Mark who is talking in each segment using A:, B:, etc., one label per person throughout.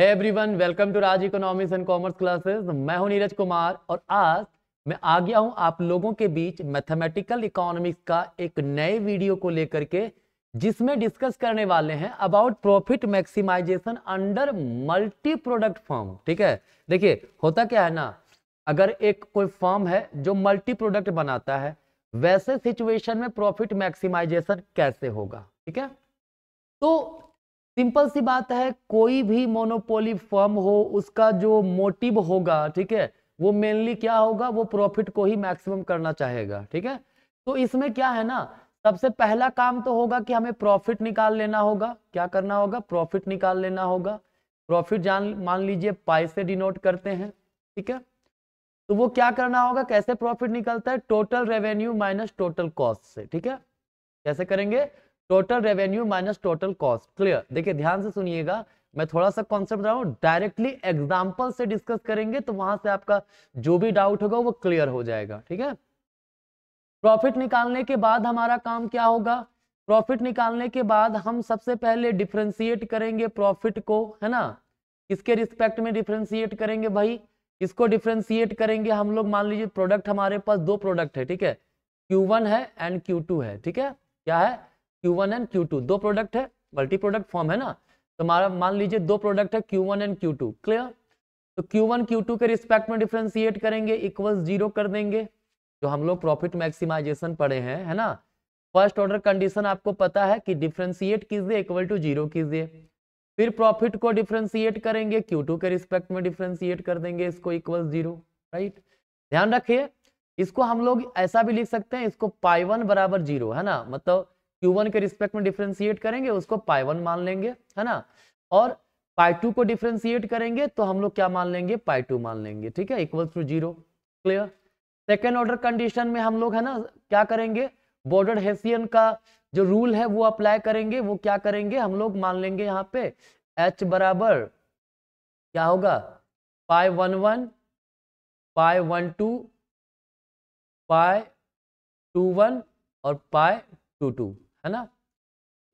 A: every everyone welcome to Raj economics and commerce classes मैं हूं नीरज कुमार और आज मैं आ गया हूं आप लोगों के बीच मैथमेटिकल इकोनॉमिक्स का एक नए वीडियो को लेकर के जिसमें डिस्कस करने वाले हैं about profit maximization under multi product form ठीक है देखिए होता क्या है ना अगर एक कोई फॉर्म है जो मल्टी प्रोडक्ट बनाता है वैसे सिचुएशन में प्रॉफिट मैक्सिमाइजेशन कैसे होगा ठीक है तो सिंपल सी बात है कोई भी मोनोपोली फर्म हो उसका जो मोटिव होगा ठीक है वो मेनली क्या होगा वो प्रॉफिट को ही मैक्सिमम करना चाहेगा ठीक है तो इसमें क्या है ना सबसे पहला काम तो होगा कि हमें प्रॉफिट निकाल लेना होगा क्या करना होगा प्रॉफिट निकाल लेना होगा प्रॉफिट जान मान लीजिए पाई से डिनोट करते हैं ठीक है तो वो क्या करना होगा कैसे प्रॉफिट निकलता है total revenue minus total cost से ठीक है कैसे करेंगे total revenue minus total cost clear देखिए ध्यान से सुनिएगा मैं थोड़ा सा कॉन्सेप्ट रहा हूँ डायरेक्टली एग्जाम्पल से डिस्कस करेंगे तो वहां से आपका जो भी डाउट होगा वो क्लियर हो जाएगा ठीक है प्रॉफिट निकालने के बाद हमारा काम क्या होगा प्रॉफिट निकालने के बाद हम सबसे पहले डिफ्रेंसिएट करेंगे प्रॉफिट को है ना इसके रिस्पेक्ट में डिफ्रेंसिएट करेंगे भाई इसको डिफ्रेंसिएट करेंगे हम लोग मान लीजिए प्रोडक्ट हमारे पास दो प्रोडक्ट है ठीक है Q1 है एंड Q2 है ठीक है क्या है Q1 एंड Q2 दो प्रोडक्ट है मल्टी प्रोडक्ट फॉर्म है ना तो हमारा मान लीजिए दो प्रोडक्ट है Q1 एंड Q2 क्लियर तो Q1 Q2 के रिस्पेक्ट में डिफ्रेंसिएट करेंगे इक्वल जीरो कर देंगे जो हम लोग प्रॉफिट मैक्सिमाइजेशन पढ़े हैं है ना फर्स्ट ऑर्डर कंडीशन आपको पता है कि डिफ्रेंसिएट कीजिए इक्वल टू जीरो कीजिए फिर प्रॉफिट को डिफ्रेंसिएट करेंगे Q2 के रिस्पेक्ट में डिफ्रेंसिएट कर देंगे इसको इक्वल जीरो राइट ध्यान रखिए इसको हम लोग ऐसा भी लिख सकते हैं इसको पाई वन बराबर जीरो है ना मतलब वन के रिस्पेक्ट में डिफ्रेंशिएट करेंगे उसको पाई वन मान लेंगे है ना और पाई टू को डिफ्रेंसिएट करेंगे तो हम लोग क्या मान लेंगे पाई टू मान लेंगे ठीक है equal to zero clear second order condition में हम लोग है ना क्या करेंगे बॉर्डर हेसियन का जो रूल है वो अप्लाई करेंगे वो क्या करेंगे हम लोग मान लेंगे यहाँ पे एच बराबर क्या होगा pi one one pi one two pi two one और पाई टू टू है ना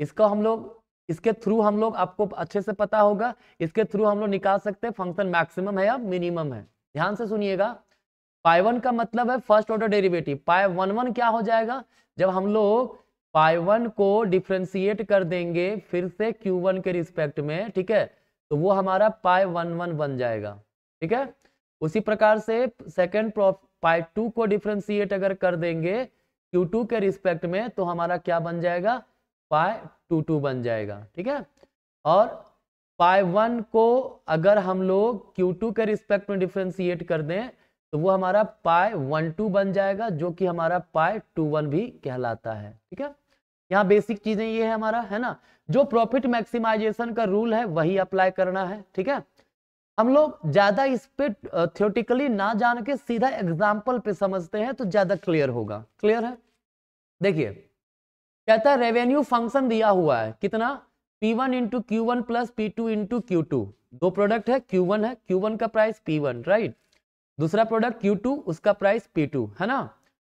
A: इसको हम लोग इसके थ्रू हम लोग आपको अच्छे से पता होगा इसके थ्रू हम लोग निकाल सकते हैं फंक्शन मैक्सिमम है या मिनिमम है ध्यान से सुनिएगा पाई वन का मतलब है first order derivative pi one one क्या हो जाएगा जब हम लोग पाई वन को डिफ्रेंशिएट कर देंगे फिर से क्यू वन के रिस्पेक्ट में ठीक है तो वो हमारा पाई वन वन बन जाएगा ठीक है उसी प्रकार से सेकेंड पाई टू को डिफ्रेंशिएट अगर कर देंगे क्यू टू के रिस्पेक्ट में तो हमारा क्या बन जाएगा पाए टू टू बन जाएगा ठीक है और पाए वन को अगर हम लोग क्यू टू के रिस्पेक्ट में डिफ्रेंशिएट कर दें तो वो हमारा पाए वन टू बन जाएगा जो कि हमारा पाए टू वन भी कहलाता है ठीक है यहाँ बेसिक चीजें ये है हमारा है ना जो प्रॉफिट मैक्सिमाइजेशन का रूल है वही अप्लाई करना है ठीक है हम लोग ज्यादा इस पे थियोटिकली ना जान के सीधा एग्जाम्पल पे समझते हैं तो ज्यादा क्लियर होगा क्लियर है देखिए कहता है रेवेन्यू फंक्शन दिया हुआ है कितना P1 one into Q one plus P two into Q two दो प्रोडक्ट है Q1 है Q1 का प्राइस P1 राइट दूसरा प्रोडक्ट Q2 उसका प्राइस P2 है ना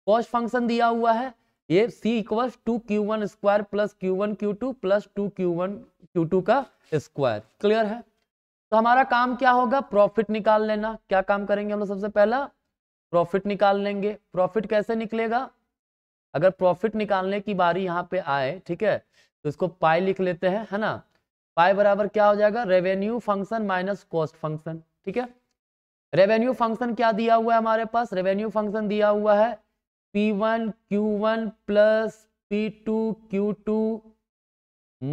A: कॉस्ट फंक्शन दिया हुआ है ये C equals to Q one square plus Q one Q two plus two Q one Q two का स्क्वायर क्लियर है तो हमारा काम क्या होगा प्रॉफिट निकाल लेना क्या काम करेंगे हम लोग सबसे पहला प्रॉफिट निकाल लेंगे प्रॉफिट कैसे निकलेगा अगर प्रॉफिट निकालने की बारी यहाँ पे आए ठीक है तो इसको पाई लिख लेते हैं है ना पाई बराबर क्या हो जाएगा revenue function minus cost function ठीक है रेवेन्यू फंक्शन क्या दिया हुआ है हमारे पास रेवेन्यू फंक्शन दिया हुआ है P one Q one plus P two Q two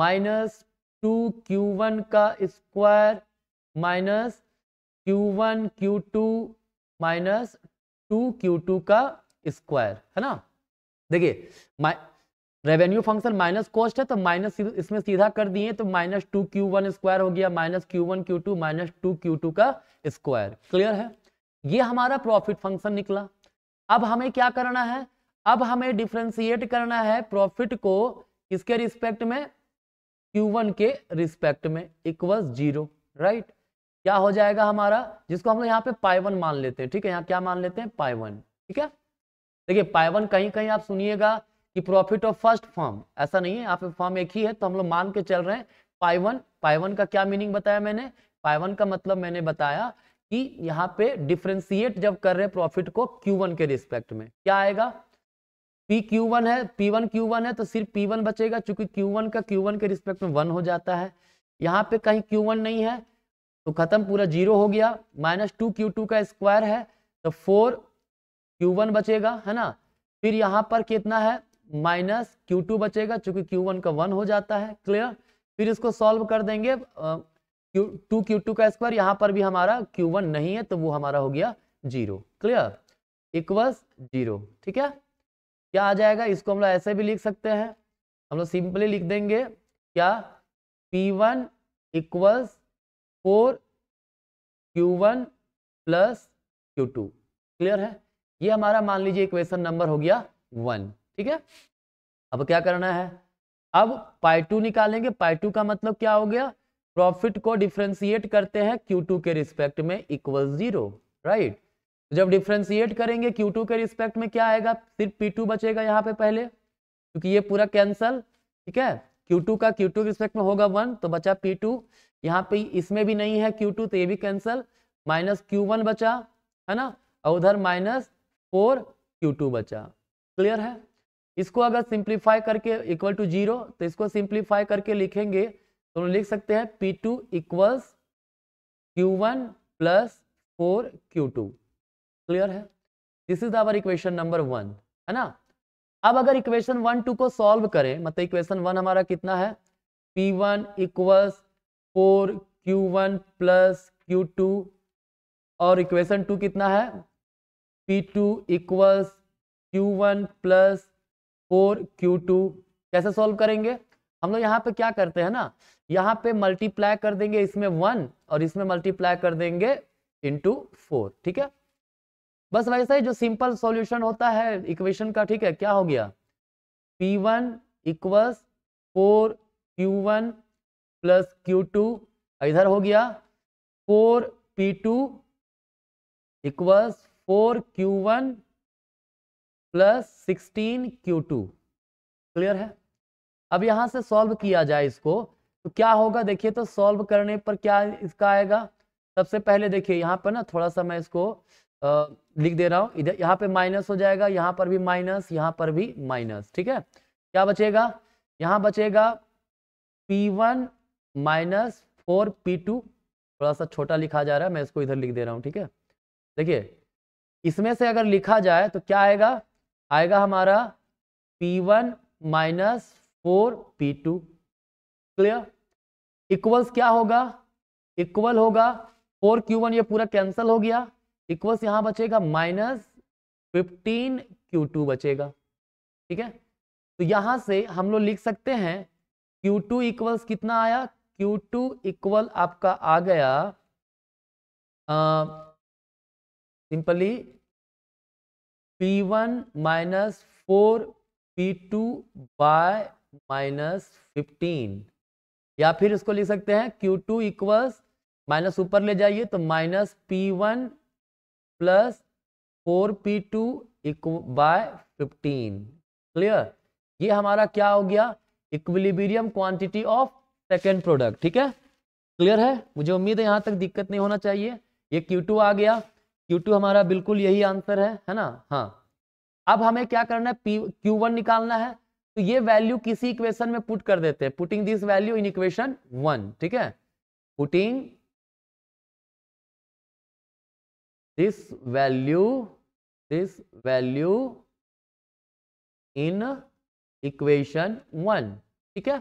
A: minus two Q one का square minus Q one Q two minus two Q two का स्क्वायर है ना देखिए रेवेन्यू फंक्शन माइनस कॉस्ट है तो माइनस इसमें सीधा कर दिए तो minus two Q one square हो गया minus Q one Q two minus two Q two का स्क्वायर क्लियर है ये हमारा प्रॉफिट फंक्शन निकला अब हमें क्या करना है अब हमें डिफ्रेंशिएट करना है प्रॉफिट को इसके रिस्पेक्ट में Q1 के रिस्पेक्ट में इक्वल जीरो राइट क्या हो जाएगा हमारा जिसको हम लोग यहाँ पे पाई वन मान लेते हैं ठीक है यहाँ क्या मान लेते हैं पाई वन ठीक है देखिए पाइवन कहीं कहीं आप सुनिएगा कि प्रॉफिट ऑफ फर्स्ट फॉर्म ऐसा नहीं है आप फॉर्म एक ही है तो हम लोग मान के चल रहे हैं पाइवन पाइवन का क्या मीनिंग बताया मैंने पाइवन का मतलब मैंने बताया कि यहाँ पे डिफ्रेंसिएट जब कर रहे हैं प्रॉफिट को क्यू के रिस्पेक्ट में क्या आएगा पी क्यू वन है पी वन क्यू वन है तो सिर्फ पी वन बचेगा चूंकि क्यू वन का क्यू वन के रिस्पेक्ट में वन हो जाता है यहाँ पे कहीं क्यू वन नहीं है तो खत्म पूरा जीरो हो गया माइनस टू क्यू टू का स्क्वायर है तो फोर क्यू वन बचेगा है ना फिर यहाँ पर कितना है माइनस क्यू टू बचेगा चूंकि क्यू वन का वन हो जाता है क्लियर फिर इसको सॉल्व कर देंगे क्यू टू क्यू टू का स्क्वायर यहाँ पर भी हमारा क्यू वन नहीं है तो वो हमारा हो गया जीरो क्लियर इक्वस जीरो ठीक है क्या आ जाएगा इसको हम लोग ऐसे भी लिख सकते हैं हम लोग सिंपली लिख देंगे क्या P one equals four Q one plus Q two clear है ये हमारा मान लीजिए इक्वेशन नंबर हो गया वन ठीक है अब क्या करना है अब पाई टू निकालेंगे पाई टू का मतलब क्या हो गया प्रॉफिट को डिफ्रेंसिएट करते हैं क्यू टू के रिस्पेक्ट में इक्वल जीरो राइट जब डिफ्रेंशिएट करेंगे क्यू टू के रिस्पेक्ट में क्या आएगा सिर्फ पी टू बचेगा यहाँ पे पहले क्योंकि ये पूरा कैंसल ठीक है क्यू टू का क्यू टू के रिस्पेक्ट में होगा वन तो बचा पी टू यहाँ पे इसमें भी नहीं है क्यू टू तो ये भी कैंसल माइनस क्यू वन बचा है ना और उधर माइनस फोर क्यू टू बचा क्लियर है इसको अगर सिंप्लीफाई करके इक्वल टू जीरो तो इसको सिंप्लीफाई करके लिखेंगे तो हम लिख सकते हैं P two equals Q one plus four Q two clear है this is our equation number one है ना अब अगर इक्वेशन वन टू को सॉल्व करें मतलब इक्वेशन वन हमारा कितना है P one equals four Q one plus Q two और इक्वेशन टू कितना है P two equals Q one plus four Q two कैसे सॉल्व करेंगे हम लोग यहाँ पे क्या करते हैं ना यहाँ पे मल्टीप्लाई कर देंगे इसमें वन और इसमें मल्टीप्लाई कर देंगे इंटू फोर ठीक है बस वैसा ही जो सिंपल सॉल्यूशन होता है इक्वेशन का ठीक है क्या हो गया P one equals four Q one plus Q two इधर हो गया four P two equals four Q one plus sixteen Q two clear है अब यहां से सॉल्व किया जाए इसको तो क्या होगा देखिए तो सॉल्व करने पर क्या इसका आएगा सबसे पहले देखिए यहाँ पर ना थोड़ा सा मैं इसको आ, लिख दे रहा हूं इधर यहाँ पे माइनस हो जाएगा यहाँ पर भी माइनस यहाँ पर भी माइनस ठीक है क्या बचेगा यहाँ बचेगा P1 वन माइनस फोर थोड़ा सा छोटा लिखा जा रहा है मैं इसको इधर लिख दे रहा हूँ ठीक है देखिए इसमें से अगर लिखा जाए तो क्या आएगा आएगा हमारा P1 one minus four P clear equals क्या होगा इक्वल होगा फोर क्यू वन ये पूरा कैंसिल हो गया इक्वल्स यहां बचेगा माइनस फिफ्टीन क्यू टू बचेगा ठीक है तो यहां से हम लोग लिख सकते हैं क्यू टू इक्वल्स कितना आया क्यू टू इक्वल आपका आ गया आ, simply P one minus four P two by minus fifteen या फिर इसको लिख सकते हैं क्यू टू इक्वल्स माइनस ऊपर ले जाइए तो minus P one plus four P two by fifteen clear ये हमारा क्या हो गया equilibrium quantity of second product ठीक है क्लियर है मुझे उम्मीद है यहाँ तक दिक्कत नहीं होना चाहिए ये Q2 आ गया टू हमारा बिल्कुल यही आंसर है है ना हाँ अब हमें क्या करना है क्यू वन निकालना है तो ये वैल्यू किसी इक्वेशन में पुट कर देते हैं putting this value in equation one ठीक है putting this value this value in equation one ठीक है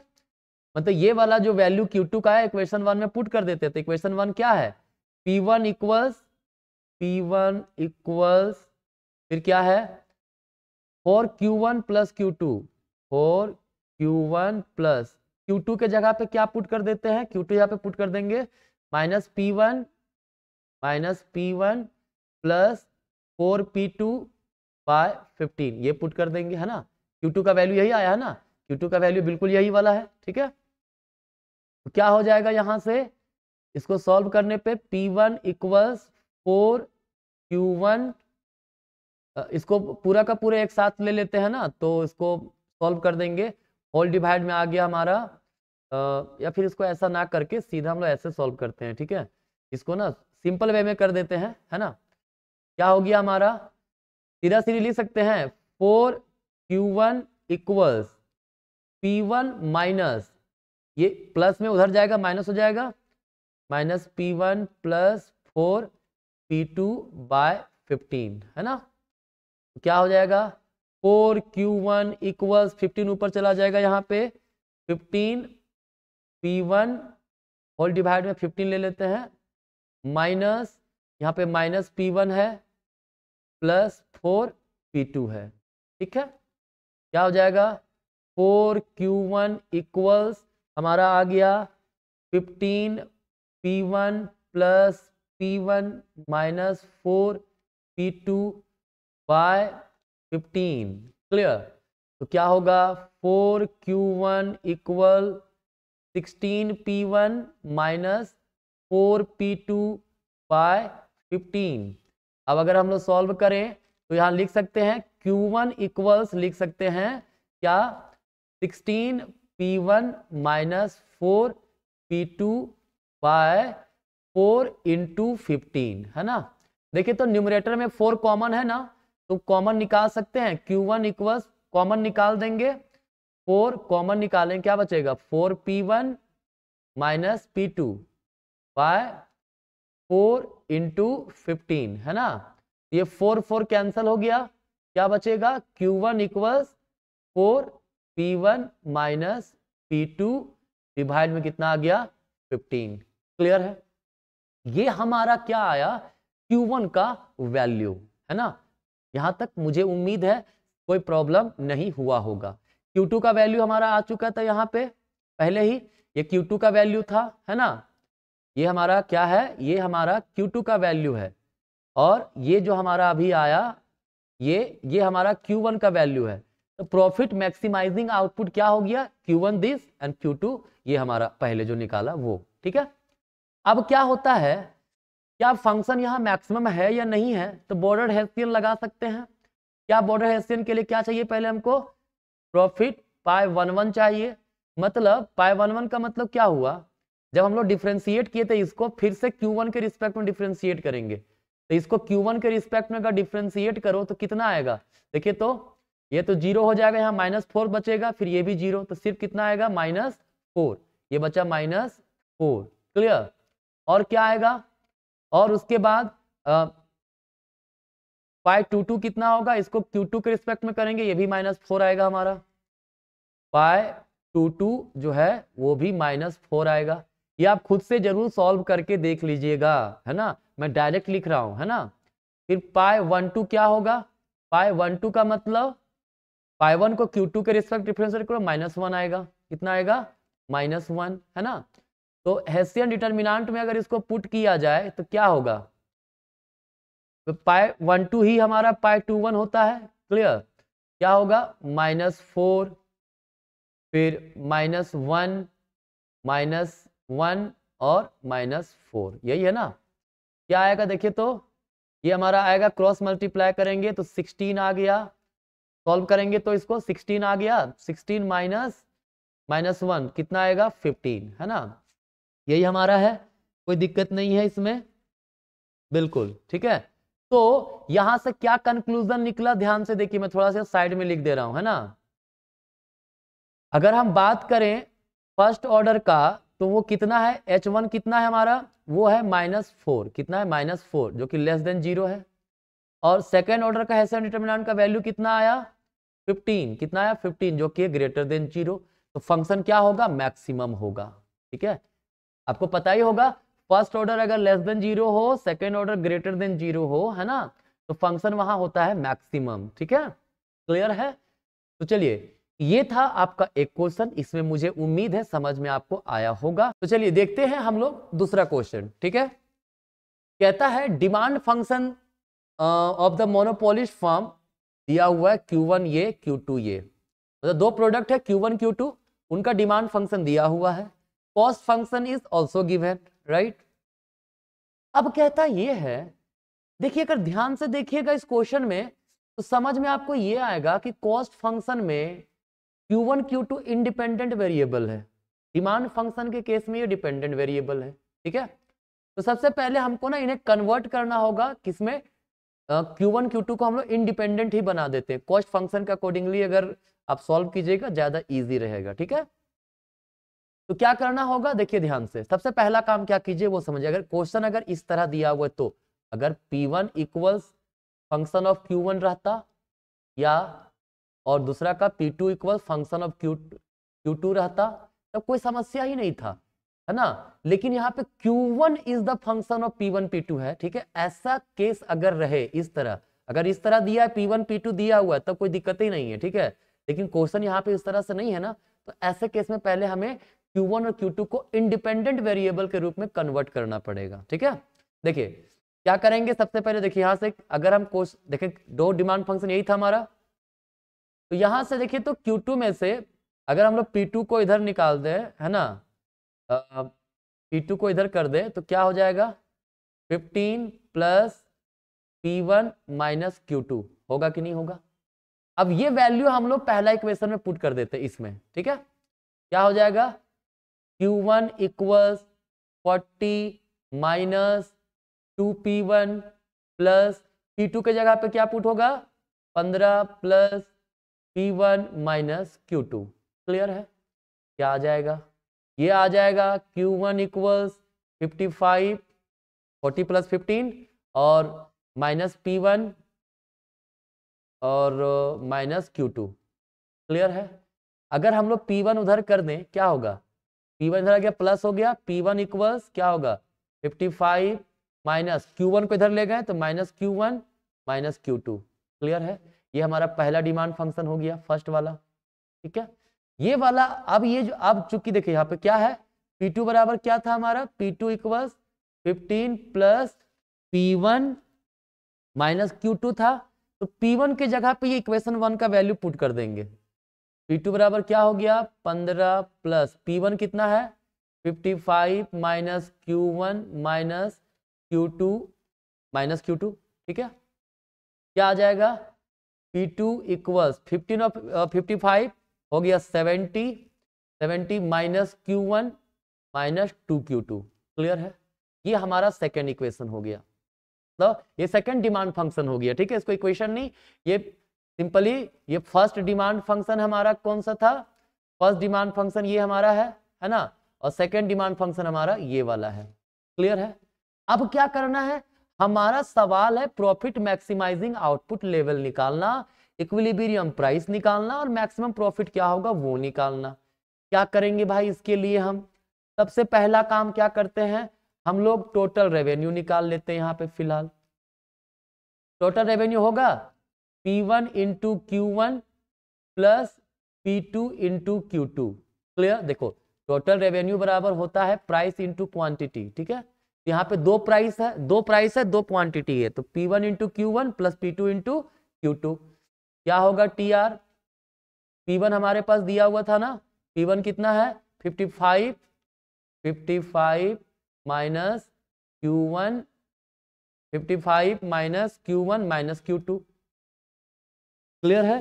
A: मतलब ये वाला जो वैल्यू क्यू टू का है इक्वेशन वन में पुट कर देते हैं तो इक्वेशन वन क्या है P one equals P one equals फिर क्या है four Q one plus Q two four Q one plus Q two के जगह पे क्या पुट कर देते हैं क्यू टू यहाँ पे पुट कर देंगे minus P one minus P one plus four P two by fifteen ये पुट कर देंगे है ना क्यू टू का वैल्यू यही आया है ना क्यू टू का वैल्यू बिल्कुल यही वाला है ठीक है तो क्या हो जाएगा यहाँ से इसको सॉल्व करने पे P1 one equals four Q one इसको पूरा का पूरा एक साथ ले लेते हैं ना तो इसको सॉल्व कर देंगे होल डिवाइड में आ गया हमारा आ, या फिर इसको ऐसा ना करके सीधा हम लोग ऐसे सॉल्व करते हैं ठीक है इसको ना सिंपल वे में कर देते हैं है ना क्या हो गया हमारा सीधा सीधी लिख सकते हैं four Q one equals P one minus ये प्लस में उधर जाएगा माइनस हो जाएगा minus P one plus four P two by fifteen है ना क्या हो जाएगा four Q one equals fifteen ऊपर चला जाएगा यहाँ पे fifteen P one whole divide में फिफ्टीन ले लेते हैं माइनस यहाँ पे माइनस पी वन है प्लस फोर पी टू है ठीक है क्या हो जाएगा फोर क्यू वन इक्वल्स हमारा आ गया fifteen P one plus P one minus four P two by fifteen clear तो क्या होगा four Q one equal sixteen P one minus four P two by fifteen अब अगर हम लोग सॉल्व करें तो यहाँ लिख सकते हैं क्यू वन इक्वल्स लिख सकते हैं क्या sixteen P one minus four P two by four into fifteen है ना देखिए तो न्यूमरेटर में फोर कॉमन है ना तो कॉमन निकाल सकते हैं क्यू वन इक्वस कॉमन निकाल देंगे फोर कॉमन निकालें क्या बचेगा four P one minus P two by four into fifteen है ना ये फोर फोर कैंसिल हो गया क्या बचेगा Q one equals four P one minus P two divide में कितना आ गया फिफ्टीन क्लियर है ये हमारा क्या आया Q1 का वैल्यू है ना यहां तक मुझे उम्मीद है कोई प्रॉब्लम नहीं हुआ होगा Q2 का वैल्यू हमारा आ चुका था यहाँ पे पहले ही ये Q2 का वैल्यू था है ना ये हमारा क्या है ये हमारा Q2 का वैल्यू है और ये जो हमारा अभी आया ये ये हमारा Q1 का वैल्यू है तो प्रॉफिट मैक्सिमाइजिंग आउटपुट क्या हो गया Q1 दिस एंड Q2 ये हमारा पहले जो निकाला वो ठीक है अब क्या होता है क्या फंक्शन यहाँ मैक्सिमम है या नहीं है तो बॉर्डर हेसियन लगा सकते हैं क्या बॉर्डर हेसियन के लिए क्या चाहिए पहले हमको प्रॉफिट पाई वन वन चाहिए मतलब पाई वन वन का मतलब क्या हुआ जब हम लोग डिफ्रेंशिएट किए थे इसको फिर से क्यू वन के रिस्पेक्ट में डिफ्रेंशिएट करेंगे तो इसको वन के रिस्पेक्ट में अगर डिफ्रेंशिएट करो तो कितना आएगा देखिए तो ये तो जीरो हो जाएगा यहाँ माइनस फोर बचेगा फिर ये भी जीरो तो सिर्फ कितना आएगा माइनस फोर ये बचा माइनस फोर क्लियर और क्या आएगा और उसके बाद पाई टू टू कितना होगा इसको क्यू टू के रिस्पेक्ट में करेंगे ये भी माइनस फोर आएगा हमारा पाई टू टू जो है वो भी माइनस फोर आएगा ये आप खुद से जरूर सॉल्व करके देख लीजिएगा है ना मैं डायरेक्ट लिख रहा हूँ है ना फिर पाए वन टू क्या होगा पाए वन टू का मतलब पाए वन को क्यू टू के रिस्पेक्ट डिफरेंस करो माइनस वन आएगा कितना आएगा माइनस वन है ना तो हेसियन डिटर्मिनाट में अगर इसको पुट किया जाए तो क्या होगा तो पाए वन टू ही हमारा पाए टू वन होता है क्लियर क्या होगा माइनस फोर फिर माइनस वन माइनस वन और माइनस फोर यही है ना क्या आएगा देखिए तो ये हमारा आएगा क्रॉस मल्टीप्लाई करेंगे तो सिक्सटीन आ गया सॉल्व करेंगे तो इसको सिक्सटीन आ गया सिक्सटीन माइनस माइनस वन कितना आएगा फिफ्टीन है ना यही हमारा है कोई दिक्कत नहीं है इसमें बिल्कुल ठीक है तो यहां से क्या कंक्लूजन निकला ध्यान से देखिए मैं थोड़ा सा साइड में लिख दे रहा हूं है ना अगर हम बात करें फर्स्ट ऑर्डर का तो वो कितना है एच वन कितना है हमारा वो है माइनस फोर कितना है माइनस फोर जो कि लेस देन जीरो है और सेकेंड ऑर्डर का हैसन डिटर्मिनेंट का वैल्यू कितना आया फिफ्टीन कितना आया फिफ्टीन जो कि ग्रेटर देन जीरो तो फंक्शन क्या होगा मैक्सिमम होगा ठीक है आपको पता ही होगा फर्स्ट ऑर्डर अगर लेस देन जीरो हो second order greater than zero हो है ना तो फंक्शन वहां होता है मैक्सिमम ठीक है क्लियर है तो चलिए ये था आपका एक क्वेश्चन इसमें मुझे उम्मीद है समझ में आपको आया होगा तो चलिए देखते हैं हम लोग दूसरा क्वेश्चन ठीक है कहता है demand function of the monopolist form दिया हुआ है वन ये टू ये मतलब तो दो प्रोडक्ट है क्यू टू उनका डिमांड फंक्शन दिया हुआ है cost function is also given right अब कहता ये है देखिए अगर ध्यान से देखिएगा इस क्वेश्चन में तो समझ में आपको ये आएगा कि कॉस्ट फंक्शन में Q1, Q2 इंडिपेंडेंट वेरिएबल है डिमांड फंक्शन के केस में ये डिपेंडेंट वेरिएबल है ठीक है तो सबसे पहले हमको ना इन्हें कन्वर्ट करना होगा किसमें Q1, Q2 को हम लोग इंडिपेंडेंट ही बना देते हैं कॉस्ट फंक्शन के अकॉर्डिंगली अगर आप सॉल्व कीजिएगा ज्यादा ईजी रहेगा ठीक है तो क्या करना होगा देखिए ध्यान से सबसे पहला काम क्या कीजिए वो समझिए अगर क्वेश्चन अगर इस तरह दिया हुआ तो अगर P1 one equals function of Q1 रहता या और दूसरा का P2 two equal function of Q2 रहता तब कोई समस्या ही नहीं था है ना लेकिन यहाँ पे Q1 is the function of P1 P2 है ठीक है ऐसा केस अगर रहे इस तरह अगर इस तरह दिया है P1 P2 दिया हुआ है तब कोई दिक्कत ही नहीं है ठीक है लेकिन क्वेश्चन यहाँ पे इस तरह से नहीं है ना तो ऐसे केस में पहले हमें Q1 और Q2 को इंडिपेंडेंट वेरिएबल के रूप में कन्वर्ट करना पड़ेगा ठीक है देखिए क्या करेंगे सबसे पहले देखिए यहां से अगर हम कोर्स देखें दो डिमांड फंक्शन यही था हमारा तो यहां से देखिए तो Q2 में से अगर हम लोग P2 को इधर निकाल दें है ना आ, P2 को इधर कर दें तो क्या हो जाएगा 15 प्लस P1 माइनस Q2 होगा कि नहीं होगा अब ये वैल्यू हम लोग पहला इक्वेशन में पुट कर देते इसमें ठीक है क्या हो जाएगा Q one equals forty minus two P one plus P two के जगह पे क्या पुट होगा पंद्रह plus P one minus Q two clear है क्या आ जाएगा ये आ जाएगा Q one equals fifty five forty plus fifteen और माइनस पी वन और माइनस क्यू टू क्लियर है अगर हम लोग पी वन उधर कर दें क्या होगा P1 वन इधर आ गया प्लस हो गया P1 वन इक्वल्स क्या होगा 55 फाइव माइनस क्यू वन को इधर ले गए तो minus Q1 one minus Q clear है ये हमारा पहला डिमांड फंक्शन हो गया फर्स्ट वाला ठीक है ये वाला अब ये जो अब चुकी देखिए यहाँ पे क्या है P2 बराबर क्या था हमारा P2 two equals fifteen plus P one minus Q two था तो P1 के जगह पे ये इक्वेशन वन का वैल्यू पुट कर देंगे P2 बराबर क्या हो गया 15 प्लस P1 कितना है 55 five minus Q one minus Q two minus Q two ठीक है क्या आ जाएगा P2 two equals fifteen fifty five हो गया 70 70 minus Q one minus two Q two clear है ये हमारा सेकेंड इक्वेशन हो गया तो ये सेकेंड डिमांड फंक्शन हो गया ठीक है इसको इक्वेशन नहीं ये सिंपली ये फर्स्ट डिमांड फंक्शन हमारा कौन सा था फर्स्ट डिमांड फंक्शन ये हमारा है है ना और सेकंड डिमांड फंक्शन हमारा ये वाला है क्लियर है अब क्या करना है हमारा सवाल है प्रॉफिट मैक्सिमाइजिंग आउटपुट लेवल निकालना इक्विलिबेरियम प्राइस निकालना और मैक्सिमम प्रॉफिट क्या होगा वो निकालना क्या करेंगे भाई इसके लिए हम सबसे पहला काम क्या करते हैं हम लोग टोटल रेवेन्यू निकाल लेते हैं यहाँ पे फिलहाल टोटल रेवेन्यू होगा P one into Q one plus P two into Q two clear देखो टोटल रेवेन्यू बराबर होता है प्राइस इंटू क्वांटिटी ठीक है यहाँ पे दो प्राइस है दो प्राइस है दो क्वांटिटी है तो P one into Q one plus P two into Q two क्या होगा टी आर पी वन हमारे पास दिया हुआ था ना पी वन कितना है fifty five fifty five minus Q one fifty five minus Q one minus Q two clear है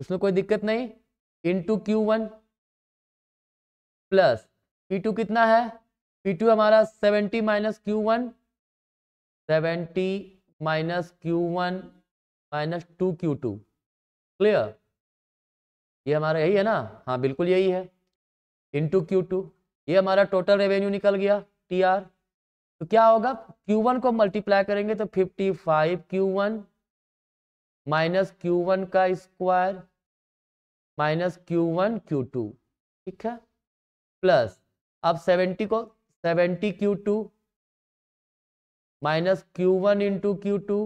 A: उसमें कोई दिक्कत नहीं two Q one plus P two कितना है पी टू हमारा seventy minus Q one seventy minus Q one minus two Q two clear ये हमारा यही है ना हाँ बिल्कुल यही है इन टू क्यू टू ये हमारा टोटल रेवेन्यू निकल गया टी आर तो क्या होगा क्यू वन को मल्टीप्लाई करेंगे तो fifty five Q one minus Q one का square minus Q one Q two ठीक है प्लस अब सेवेंटी को seventy Q two minus Q one into Q two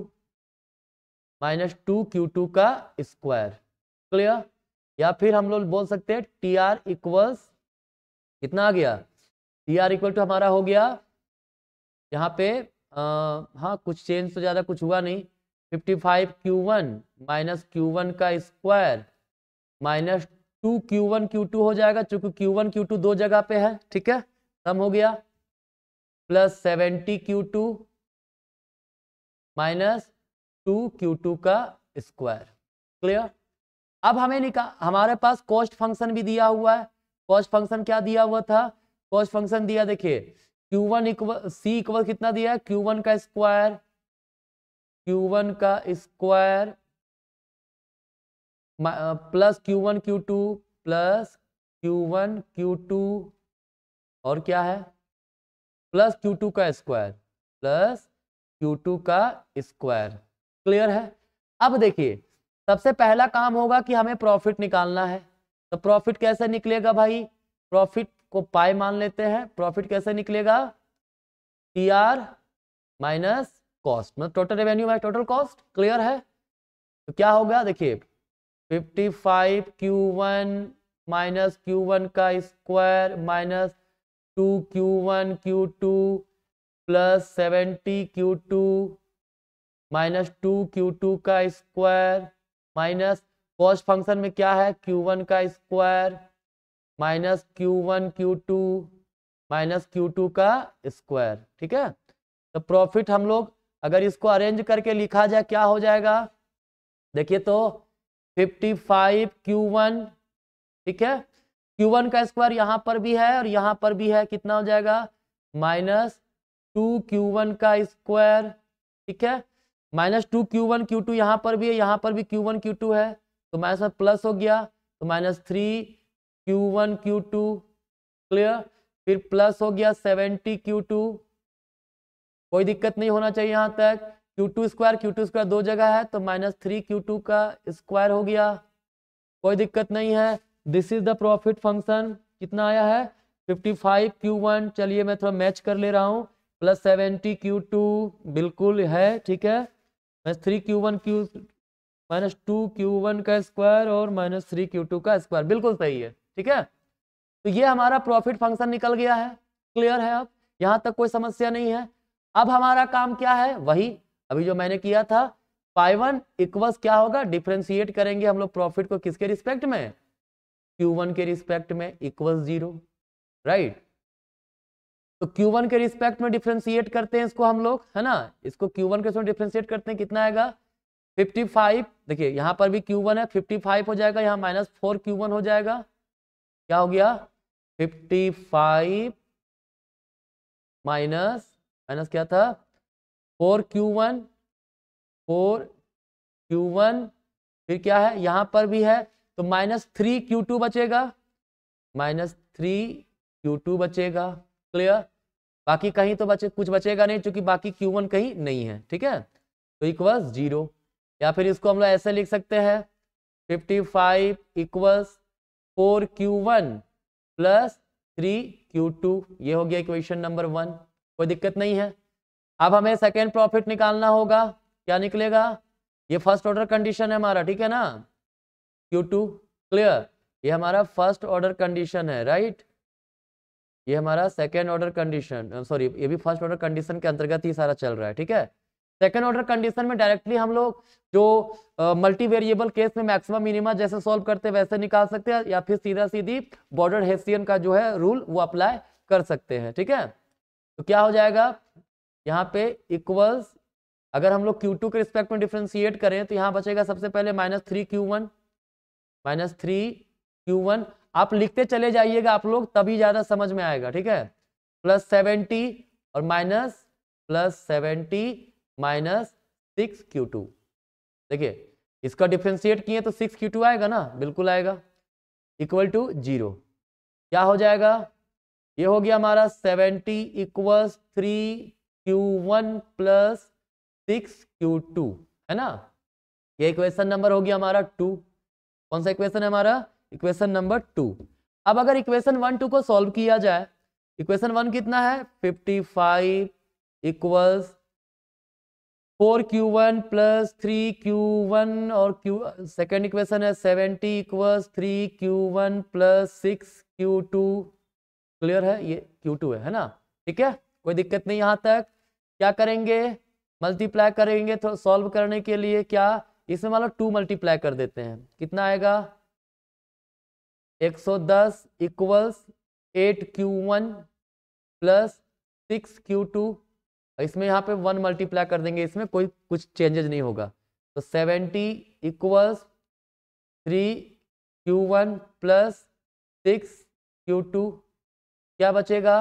A: minus two Q two का square clear या फिर हम लोग बोल सकते हैं टी आर इक्वल्स कितना आ गया टी आर इक्वल टू हमारा हो गया यहाँ पे आ, हाँ कुछ चेंज तो ज़्यादा कुछ हुआ नहीं fifty five Q one minus Q one का square minus two Q one Q two हो जाएगा चूंकि क्यू वन क्यू टू दो जगह पे है ठीक है सम हो गया plus seventy Q two minus two Q two का स्क्वायर क्लियर अब हमें निकाल हमारे पास कॉस्ट फंक्शन भी दिया हुआ है कॉस्ट फंक्शन क्या दिया हुआ था कॉस्ट फंक्शन दिया देखिए Q one equal C equal कितना दिया है क्यू वन का स्क्वायर क्यू वन का square plus Q one Q two plus Q one Q two और क्या है प्लस क्यू टू का स्क्वायर प्लस क्यू टू का स्क्वायर क्लियर है अब देखिए सबसे पहला काम होगा कि हमें प्रॉफिट निकालना है तो प्रॉफिट कैसे निकलेगा भाई प्रॉफिट को पाई मान लेते हैं प्रॉफिट कैसे निकलेगा टी आर माइनस कॉस्ट मतलब total revenue by total cost clear है तो क्या हो गया देखिए fifty five Q one minus Q one का square minus two Q one Q two plus seventy Q two minus two Q two का square minus cost function में क्या है क्यू वन का square minus Q one Q two minus Q two का square ठीक है तो profit हम लोग अगर इसको अरेंज करके लिखा जाए क्या हो जाएगा देखिए तो 55 Q1 ठीक है Q1 का स्क्वायर यहाँ पर भी है और यहाँ पर भी है कितना हो जाएगा माइनस टू क्यू वन का स्क्वायर ठीक है minus two Q one Q two यहाँ पर भी है यहाँ पर भी क्यू वन क्यू टू है तो माइनस में प्लस हो गया तो minus three Q one Q two clear फिर प्लस हो गया सेवेंटी क्यू टू कोई दिक्कत नहीं होना चाहिए यहाँ तक Q two square Q two square दो जगह है तो माइनस थ्री क्यू टू का स्क्वायर हो गया कोई दिक्कत नहीं है this is the profit function कितना आया है फिफ्टी फाइव क्यू वन चलिए मैं थोड़ा मैच कर ले रहा हूँ प्लस सेवेंटी क्यू टू बिल्कुल है ठीक है minus three Q one Q minus two Q one का स्क्वायर और माइनस थ्री क्यू टू का स्क्वायर बिल्कुल सही है ठीक है तो ये हमारा प्रॉफिट फंक्शन निकल गया है क्लियर है अब यहाँ तक कोई समस्या नहीं है अब हमारा काम क्या है वही अभी जो मैंने किया था पाई वन इक्वस क्या होगा डिफ्रेंसिएट करेंगे हम लोग प्रॉफिट को किसके रिस्पेक्ट में क्यू वन के रिस्पेक्ट में इक्वस जीरो राइट तो क्यू वन के रिस्पेक्ट में डिफ्रेंसिएट करते हैं इसको हम लोग है ना इसको क्यू वन के डिफ्रेंशिएट करते हैं कितना आएगा 55 देखिए यहां पर भी Q1 है 55 हो जाएगा यहाँ माइनस फोर क्यू हो जाएगा क्या हो गया 55 माइनस माइनस क्या था four Q one four Q one फिर क्या है यहां पर भी है तो माइनस थ्री क्यू टू बचेगा माइनस थ्री क्यू टू बचेगा क्लियर बाकी कहीं तो बचे कुछ बचेगा नहीं क्योंकि बाकी क्यू वन कहीं नहीं है ठीक है तो इक्वल्स जीरो या फिर इसको हम लोग ऐसे लिख सकते हैं fifty five equals four Q one plus three Q two ये हो गया इक्वेशन नंबर वन कोई दिक्कत नहीं है अब हमें सेकेंड प्रॉफिट निकालना होगा क्या निकलेगा ये फर्स्ट ऑर्डर कंडीशन है हमारा ठीक है ना Q2 टू क्लियर ये हमारा फर्स्ट ऑर्डर कंडीशन है राइट ये हमारा सेकेंड ऑर्डर कंडीशन सॉरी ये भी फर्स्ट ऑर्डर कंडीशन के अंतर्गत ही सारा चल रहा है ठीक है सेकेंड ऑर्डर कंडीशन में डायरेक्टली हम लोग जो मल्टी वेरिएबल केस में मैक्सिमम मिनिमा जैसे सॉल्व करते वैसे निकाल सकते हैं या फिर सीधा सीधी बॉर्डर हेसियन का जो है रूल वो अप्लाई कर सकते हैं ठीक है तो क्या हो जाएगा यहाँ पे इक्वल्स अगर हम लोग Q2 के रिस्पेक्ट में डिफ्रेंशिएट करें तो यहाँ बचेगा सबसे पहले minus three Q one minus three Q one आप लिखते चले जाइएगा आप लोग तभी ज़्यादा समझ में आएगा ठीक है प्लस सेवेंटी और minus plus seventy minus six Q two देखिए इसका डिफ्रेंशिएट किए तो सिक्स क्यू टू आएगा ना बिल्कुल आएगा इक्वल टू जीरो क्या हो जाएगा ये हो गया हमारा seventy equals three Q one plus six Q two है ना ये इक्वेशन नंबर हो गया हमारा टू कौन सा इक्वेशन है हमारा इक्वेशन नंबर टू अब अगर इक्वेशन वन टू को सॉल्व किया जाए इक्वेशन वन कितना है fifty five equals four Q one plus three Q one और क्यू सेकेंड इक्वेशन है seventy equals three Q one plus six Q two clear है ये Q2 है है ना ठीक है कोई दिक्कत नहीं यहाँ तक क्या करेंगे मल्टीप्लाई करेंगे तो सॉल्व करने के लिए क्या इसमें मान लो टू मल्टीप्लाई कर देते हैं कितना आएगा 110 सौ दस equals eight Q one plus six Q two इसमें यहाँ पे वन मल्टीप्लाई कर देंगे इसमें कोई कुछ चेंजेज नहीं होगा तो seventy equals three Q one plus six Q two क्या बचेगा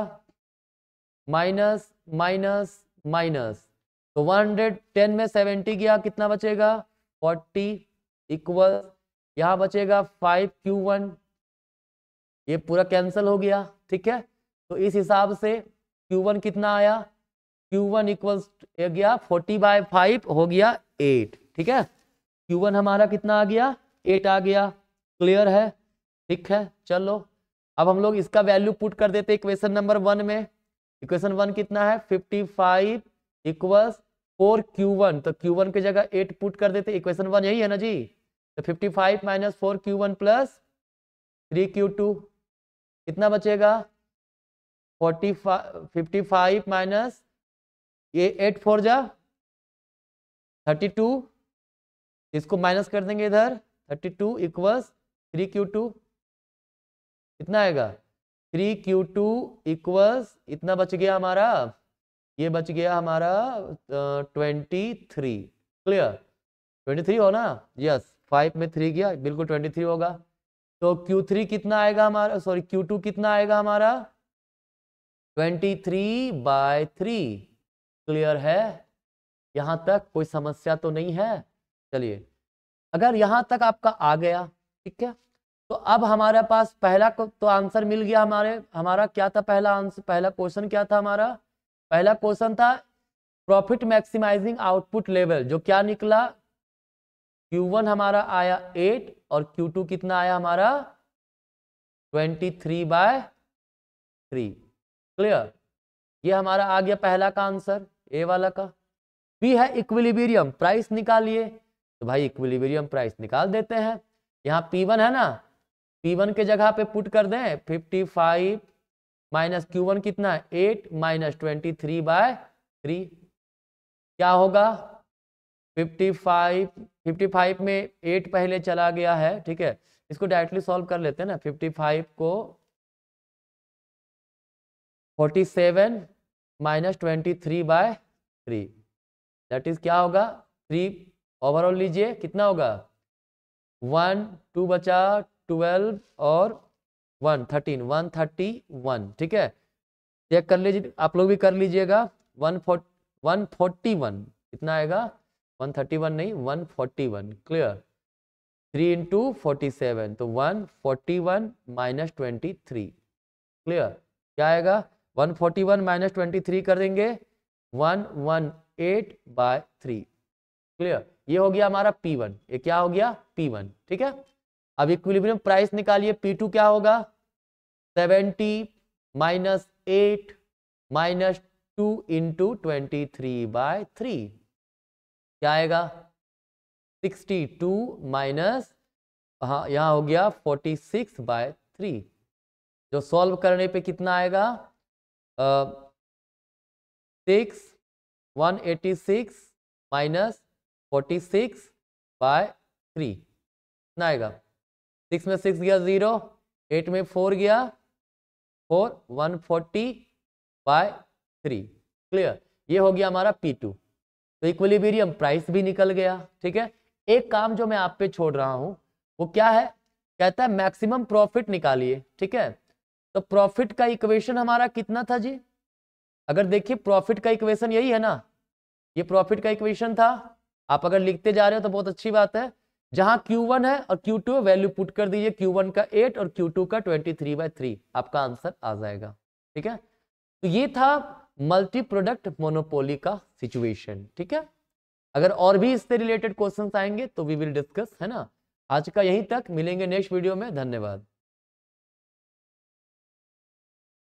A: माइनस माइनस माइनस तो 110 में 70 गया कितना बचेगा 40 इक्वल यहां बचेगा 5q1 ये पूरा कैंसिल हो गया ठीक है तो इस हिसाब से q1 कितना आया q1 वन इक्वल गया 40 बाय फाइव हो गया 8 ठीक है q1 हमारा कितना आ गया 8 आ गया क्लियर है ठीक है चलो अब हम लोग इसका वैल्यू पुट कर देते इक्वेशन नंबर वन में इक्वेशन वन कितना है fifty five equals four Q one तो क्यू वन की जगह एट पुट कर देते इक्वेशन वन यही है ना जी तो fifty five minus four Q one plus three Q two कितना बचेगा forty five fifty five minus ये एट फोर जा थर्टी टू इसको माइनस कर देंगे इधर thirty two equals three Q two कितना आएगा थ्री क्यू टू इक्वल्स इतना बच गया हमारा ये बच गया हमारा twenty three clear twenty three हो ना यस फाइव में थ्री गया बिल्कुल ट्वेंटी थ्री होगा तो क्यू थ्री कितना आएगा हमारा सॉरी क्यू टू कितना आएगा हमारा twenty three by three clear है यहाँ तक कोई समस्या तो नहीं है चलिए अगर यहाँ तक आपका आ गया ठीक है तो अब हमारे पास पहला तो आंसर मिल गया हमारे हमारा क्या था पहला आंसर पहला क्वेश्चन क्या था हमारा पहला क्वेश्चन था प्रॉफिट मैक्सिमाइजिंग आउटपुट लेवल जो क्या निकला Q1 हमारा आया 8 और Q2 कितना आया हमारा 23 थ्री बाय थ्री क्लियर ये हमारा आ गया पहला का आंसर ए वाला का बी है इक्विलिबीरियम प्राइस निकालिए तो भाई इक्विलिबीरियम प्राइस निकाल देते हैं यहाँ P1 है ना P1 के जगह पे पुट कर दें 55 फाइव माइनस क्यू कितना eight minus twenty three by three क्या होगा 55 55 में 8 पहले चला गया है ठीक है इसको डायरेक्टली सॉल्व कर लेते हैं ना 55 को 47 seven minus twenty three by three that is क्या होगा थ्री ओवरऑल लीजिए कितना होगा वन टू बचा ट्वेल्व और one thirteen one thirty one ठीक है चेक कर लीजिए आप लोग भी कर लीजिएगा one fort one forty one कितना आएगा वन थर्टी वन नहीं one forty one clear three into forty seven तो one forty one minus twenty three clear क्या आएगा one forty one minus twenty three कर देंगे one one eight by three clear ये हो गया हमारा पी वन ये क्या हो गया पी वन ठीक है अब इक्विलिब्रियम प्राइस निकालिए पी टू क्या होगा seventy minus eight minus two into twenty three by three क्या आएगा सिक्सटी टू माइनस हाँ यहाँ हो गया फोर्टी सिक्स बाय थ्री जो सॉल्व करने पे कितना आएगा six one eighty six minus forty six by three कितना आएगा सिक्स में सिक्स गया जीरो एट में फोर गया four one forty by three clear ये हो गया हमारा पी टू तो इक्विलिबेरियम प्राइस भी निकल गया ठीक है एक काम जो मैं आप पे छोड़ रहा हूँ वो क्या है कहता है मैक्सिमम प्रॉफिट निकालिए ठीक है तो प्रॉफिट का इक्वेशन हमारा कितना था जी अगर देखिए प्रॉफिट का इक्वेशन यही है ना ये प्रॉफिट का इक्वेशन था आप अगर लिखते जा रहे हो तो बहुत अच्छी बात है जहां Q1 है और Q2 है वैल्यू पुट कर दीजिए Q1 का 8 और Q2 का 23 थ्री बाय थ्री आपका आंसर आ जाएगा ठीक है तो ये था मल्टी प्रोडक्ट मोनोपोली का सिचुएशन ठीक है अगर और भी इससे रिलेटेड क्वेश्चंस आएंगे तो वी विल डिस्कस है ना आज का यहीं तक मिलेंगे नेक्स्ट वीडियो में धन्यवाद